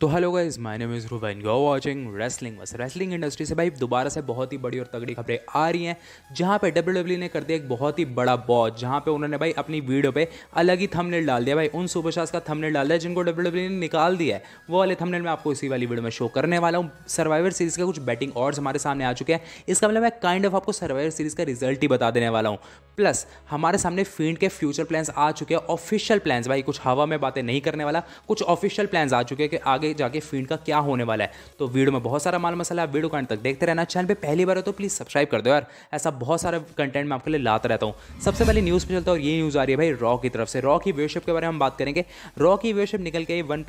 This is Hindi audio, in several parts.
तो hello guys my name is Ruben go watching wrestling बस रेसलिंग इंडस्ट्री से भाई दोबारा से बहुत ही बड़ी और तगड़ी खबरें आ रही हैं जहां पे डब्ल्यू डब्ल्यू e ने कर दिया एक बहुत ही बड़ा बॉच जहां पे उन्होंने भाई अपनी वीडियो पे अलग ही थंबनेल डाल दिया भाई उन सुपरस्टार्स का थंबनेल डाल दिया जिनको डब्ल्यू डब्ल्यू e ने निकाल दिया है वो वाले थंबनेल में आपको इसी वाली वीडियो में शो करने वाला हूँ सर्वाइवर सीरीज़ का कुछ बैटिंग ऑर्ड्स हमारे सामने आ चुके हैं इसका मतलब मैं काइंड ऑफ आपको सर्वाइवर सीरीज़ का रिजल्ट ही बता देने वाला हूँ प्लस हमारे सामने फील्ड के फ्यूचर प्लान्स आ चुके हैं ऑफिशियल प्लान्स भाई कुछ हवा में बातें नहीं करने वाला कुछ ऑफिशियल प्लान्स आ चुके हैं कि आगे जाके फील्ड का क्या होने वाला है तो वीडियो में बहुत सारा माल मसाला आप वीडियो कंट तक देखते रहना चैनल पर पहली बार हो तो प्लीज़ सब्सक्राइब कर दो यार ऐसा बहुत सारा कंटेंट मैं आपके लिए लाता रहता हूँ सबसे पहले न्यूज़ पर चलता हूँ ये न्यूज़ आ रही है भाई रॉ की तरफ से रॉ की व्यवशिप के बारे में हम बात करेंगे रॉ की व्यवशिप निकल के वन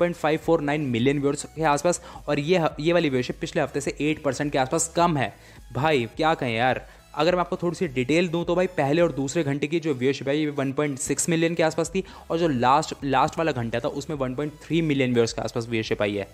मिलियन व्यवर्स के आसपास और ये ये वाली व्यवशिप पिछले हफ्ते से एट परसेंट के आसपास कम है भाई क्या कहें यार अगर मैं आपको थोड़ी सी डिटेल दूं तो भाई पहले और दूसरे घंटे की जो व्यूअरशिप है ये 1.6 मिलियन के आसपास थी और जो लास्ट लास्ट वाला घंटा था उसमें 1.3 मिलियन व्यूअर्स के आसपास व्यूअरशिप आई है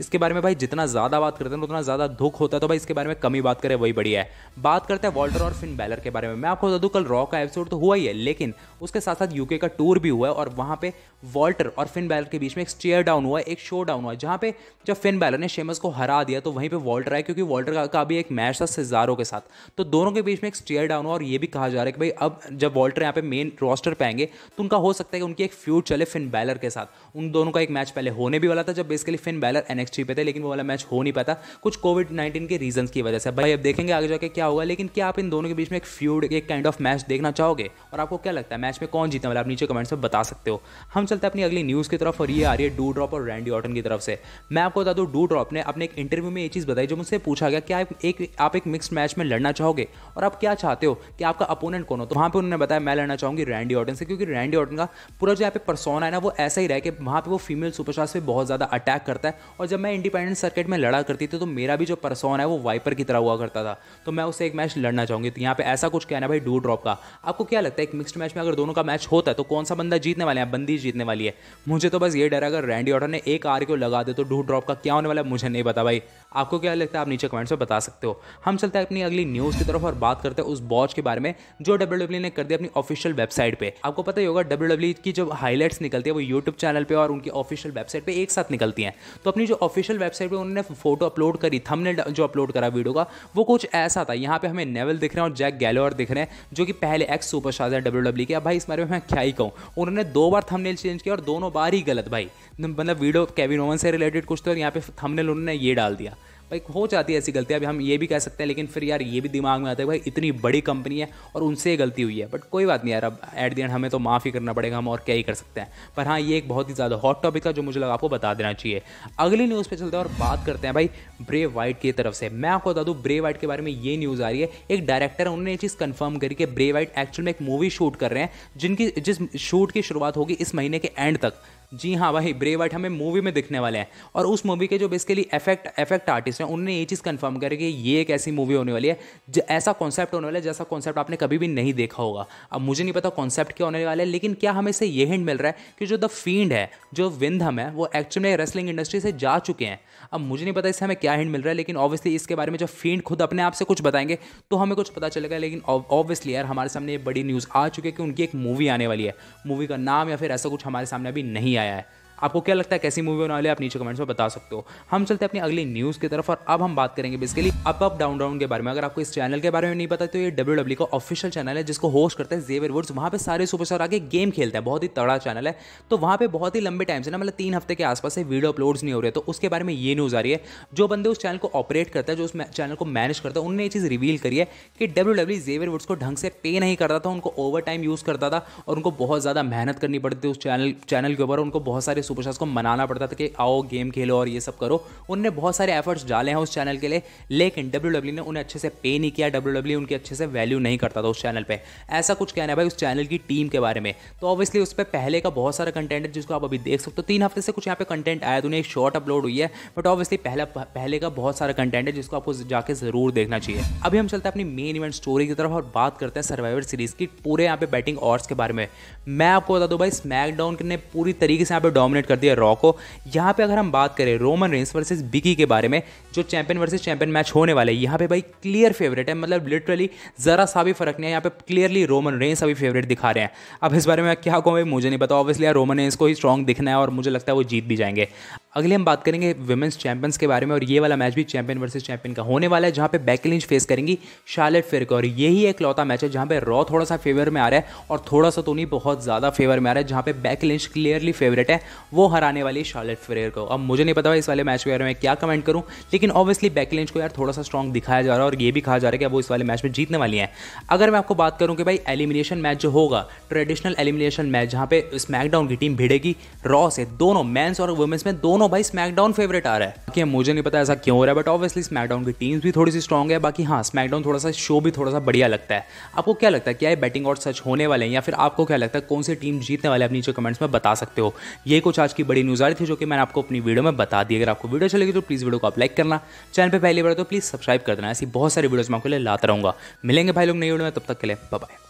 इसके बारे में भाई जितना ज़्यादा बात करते हैं तो उतना ज़्यादा दुख होता है तो भाई इसके बारे में कमी बात करें वही बढ़िया है बात करते हैं वॉल्टर और फिन बैलर के बारे में मैं आपको बता दूँ कल रॉ का एपिसोड तो हुआ ही है लेकिन उसके साथ साथ यूके का टूर भी हुआ है और वहाँ पर वॉल्टर और फिन बैलर के बीच में एक स्टेयर डाउन हुआ है एक शो डाउन हुआ है जहाँ पे जब फिन बैलर ने शेमस को हरा दिया तो वहीं पर वॉल्टर आया क्योंकि वॉल्टर का भी एक मैच था सिजारों के साथ तो दोनों के के बीच में एक स्टेयर डाउन हुआ और ये भी कहा जा रहा है कि भाई अब जब वॉल्टर यहाँ पे मेन रोस्टर पे आएंगे तो उनका हो सकता है कि उनकी एक फ्यूड चले फिन बैलर के साथ उन दोनों का एक मैच पहले होने भी वाला था जब बेसिकली फिन बैलर एन पे थे लेकिन वो वाला मैच हो नहीं पाता कुछ कोविड नाइन्टीन के रीजन की वजह से भाई अब देखेंगे आगे जाके क्या होगा लेकिन क्या आप इन दोनों के बीच में एक फ्यूड एक काइंड ऑफ मैच देखना चाहोगे और आपको क्या लगता है मैच में कौन जीतने वाला आप नीचे कमेंट्स में बता सकते हो हम चलते हैं अपनी अगली न्यूज़ की तरफ और ये आ रही है डू ड्रॉप और रैंडी ऑटन की तरफ से मैं आपको बता दूँ डू ड्रॉप ने अपने एक इंटरव्यू में ये चीज़ बताई जो मुझसे पूछा गया कि आप एक आप एक मिक्स मैच में लड़ना चाहोगे और आप क्या चाहते हो कि आपका अपोनेंट कौन हो तो वहाँ पर उन्होंने बताया मैं लड़ना चाहूँगी रैंडी ऑर्टन से क्योंकि रैंडी ऑर्टन का पूरा जो यहाँ पे परसोना है ना वो ऐसा ही रहा कि वहाँ पर वो फीमेल सुपरस्टार्स पे बहुत ज़्यादा अटैक करता है और जब मैं इंडिपेंडेंट सर्किट में लड़ा करती थी तो मेरा भी जो परसोना है वो वाइपर की तरह हुआ करता था तो मैं उससे एक मैच लड़ना चाहूँगी तो यहाँ पे ऐसा कुछ कहना भाई डू ड्रॉप का आपको क्या लगता है एक मिक्सड मैच में अगर दोनों का मैच होता है तो कौन सा बंदा जीतने वाले हैं बंदी जीतने वाली है मुझे तो बस ये डर है अगर रैंडी ऑर्टन ने एक आर को लगा दे तो डू ड्रॉप का क्या होने वाला है मुझे नहीं पता भाई आपको क्या लगता है आप नीचे कमेंट्स में बता सकते हो हम चलते हैं अपनी अगली न्यूज़ की तरफ और बात करते हैं उस बॉच के बारे में जो डब्ल्यू e ने कर दिया अपनी ऑफिशियल वेबसाइट पे आपको पता ही होगा डब्ल्यू e की जो हाईलाइट्स निकलती है वो यूट्यूब चैनल पे और उनकी ऑफिशियल वेबसाइट पे एक साथ निकलती हैं तो अपनी जो ऑफिशियल वेबसाइट पे उन्होंने फोटो अपलोड करी थमने जो अपलोड करा वीडियो का वो कुछ ऐसा था यहाँ पे हमें नेवल दिख रहे हैं और जैक गैलोर दिख रहे हैं जो कि पहले एक्स सुपर है डब्ल्यू के अब भाई इस बारे में मैं क्या ही कहूँ उन्होंने दो बार थमनेल चेंज किया और दोनों बार ही गलत भाई मतलब वीडियो केविन ओवन से रिलेटेड कुछ तो यहाँ पे थमनेल उन्होंने ये डाल दिया भाई हो जाती है ऐसी गलती अभी हम ये भी कह सकते हैं लेकिन फिर यार ये भी दिमाग में आता है भाई इतनी बड़ी कंपनी है और उनसे ये गलती हुई है बट कोई बात नहीं यार अब एट दी एंड हमें तो माफ़ ही करना पड़ेगा हम और क्या ही कर सकते हैं पर हाँ ये एक बहुत ही ज़्यादा हॉट टॉपिक था जो मुझे लगा आपको बता देना चाहिए अगली न्यूज़ पर चलते हैं और बात करते हैं भाई ब्रे वाइट की तरफ से मैं आपको बता दूँ ब्रे वाइट के बारे में ये न्यूज़ आ रही है एक डायरेक्टर है उन्होंने ये चीज़ कन्फर्म करी कि ब्रे वाइट एक्चुअल में एक मूवी शूट कर रहे हैं जिनकी जिस शूट की शुरुआत होगी इस महीने के एंड तक जी हाँ भाई ब्रेवाइट हमें मूवी में दिखने वाले हैं और उस मूवी के जो बेसिकली इफेक्ट इफेक्ट आर्टिस्ट हैं उन्होंने ये चीज़ कंफर्म करी कि ये एक ऐसी मूवी होने वाली है ऐसा कॉन्सेप्ट होने वाला है जैसा कॉन्सेप्ट आपने कभी भी नहीं देखा होगा अब मुझे नहीं पता कॉन्सेप्ट क्या होने वाला है लेकिन क्या हमें इससे ये हिंट मिल रहा है कि जो द फील्ड है जो विंधम है वो एक्चुअली रेस्लिंग रेसलिंग इंडस्ट्री से जा चुके हैं अब मुझे नहीं पता इससे हमें क्या हिंट मिल रहा है लेकिन ऑब्वियसली इसके बारे में जब फील्ड खुद अपने आप से कुछ बताएंगे तो हमें कुछ पता चलेगा लेकिन ऑब्वियसली यार हमारे सामने ये बड़ी न्यूज़ आ चुकी है कि उनकी एक मूवी आने वाली है मूवी का नाम या फिर ऐसा कुछ हमारे सामने अभी नहीं आया yeah, yeah. आपको क्या लगता है कैसी मूवी होने वाली है आप नीचे कमेंट्स में बता सकते हो हम चलते हैं अपनी अगली न्यूज़ की तरफ और अब हम बात करेंगे basically up up down down के बारे में अगर आपको इस चैनल के बारे में नहीं पता तो ये डब्ल्यू e का ऑफिशियल चैनल है जिसको होस्ट करता है जेवर वुड्स वहाँ पर सारे सुपरस्टार आगे गेम खेलते हैं बहुत ही तड़ा चैनल है तो वहाँ पर बहुत ही लंबे टाइम से ना मतलब तीन हफ्ते के आसपास से वीडियो अपलोड्स नहीं हो रहे तो उसके बारे में ये न्यूज़ आ रही है जो बंदे उस चैनल को ऑपरेट करता है जो उस चैनल को मैनेज करता है उन्होंने ये चीज़ रिवील करी है कि डब्ल्यू डब्ल्यू जेवर वुड्स को ढंग से पे नहीं करता था उनको ओवर टाइम यूज़ करता था और उनको बहुत ज़्यादा मेहनत करनी पड़ती थी उस चैनल चैनल के ऊपर उनको बहुत सारे सुपरस्टार्स को मनाना पड़ता था कि आओ गेम खेलो और ये सब करो उनने बहुत सारे एफर्ट्स डाले हैं उस चैनल के लिए लेकिन डब्ल्यू e ने उन्हें अच्छे से पे नहीं किया डब्ल्यू e उनके अच्छे से वैल्यू नहीं करता था उस चैनल पर ऐसा कुछ कहना है भाई उस चैनल की टीम के बारे में तो ऑब्वियसली उस पर पहले का बहुत सारा कंटेंट है जिसको आप अभी देख सकते हो तीन हफ्ते से कुछ यहाँ पे कंटेंट आया तो उन्हें एक शॉर्ट अपलोड हुई है बट ऑब्वियसली पहला पहले का बहुत सारा कंटेंट है जिसको आपको जाके जरूर देखना चाहिए अभी हम चलते हैं अपनी मेन इवेंट स्टोरी की तरफ और बात करते हैं सर्वाइवर सीरीज की पूरे यहाँ पे बैटिंग ऑर्ड्स के बारे में मैं आपको बता दूँ भाई स्मैकडाउन ने पूरी तरीके से यहाँ पे डॉमिनेट डोमिनेट कर दिया रॉ को यहाँ पे अगर हम बात करें रोमन रेंस वर्सेस बिकी के बारे में जो चैंपियन वर्सेस चैंपियन मैच होने वाले यहाँ पे भाई क्लियर फेवरेट है मतलब लिटरली ज़रा सा भी फर्क नहीं है यहाँ पे क्लियरली रोमन रेंस अभी फेवरेट दिखा रहे हैं अब इस बारे में क्या कहूँ भाई मुझे नहीं पता ऑब्वियसली यार रोमन रेंस को ही स्ट्रॉन्ग दिखना है और मुझे लगता है वो जीत भी जाएंगे अगले हम बात करेंगे वुमेंस चैंपियंस के बारे में और ये वाला मैच भी चैंपियन वर्सेज चैंपियन का होने वाला है जहाँ पे बैकलिंच फेस करेंगी शार्लेट फेर और यही एक लौता मैच है जहाँ पे रॉ थोड़ा सा फेवर में आ रहा है और थोड़ा सा तो नहीं बहुत ज़्यादा फेवर में आ रहा है जहाँ पे बैकलिंच क्लियरली फेवरेट है वो हराने वाली शार्लेट फेर को अब मुझे नहीं पता इस वाले मैच के बारे में क्या कमेंट करूँ लेकिन लेकिन ऑब्वियसली बैकलेंच को यार थोड़ा सा स्ट्रॉन्ग दिखाया जा रहा है और ये भी कहा जा रहा है कि वो इस वाले मैच में जीतने वाली हैं अगर मैं आपको बात करूँ कि भाई एलिमिनेशन मैच जो होगा ट्रेडिशनल एलिमिनेशन मैच जहाँ पे स्मैकडाउन की टीम भिड़ेगी रॉ से दोनों मैंस और वुमेंस में दोनों भाई स्मैकडाउन फेवरेट आ रहा है बाकी मुझे नहीं पता ऐसा क्यों हो रहा है बट ऑब्वियसली स्मैकडाउन की टीम्स भी थोड़ी सी स्ट्रॉग है बाकी हाँ स्मैकडाउन थोड़ा सा शो भी थोड़ा सा बढ़िया लगता है आपको क्या लगता है क्या ये बैटिंग और सच होने वाले हैं या फिर आपको क्या लगता है कौन सी टीम जीतने वाले आप नीचे कमेंट्स में बता सकते हो ये कुछ आज की बड़ी न्यूज़ आ रही थी जो कि मैंने आपको अपनी वीडियो में बता दी अगर आपको वीडियो चलेगी तो प्लीज़ वीडियो को आप लाइक करना करना चैनल पर पहली बार तो प्लीज़ सब्सक्राइब कर देना ऐसी बहुत सारी वीडियोज़ मैं आपको लिए लाता रहूँगा मिलेंगे भाई लोग नई वीडियो में तब तक के लिए बाय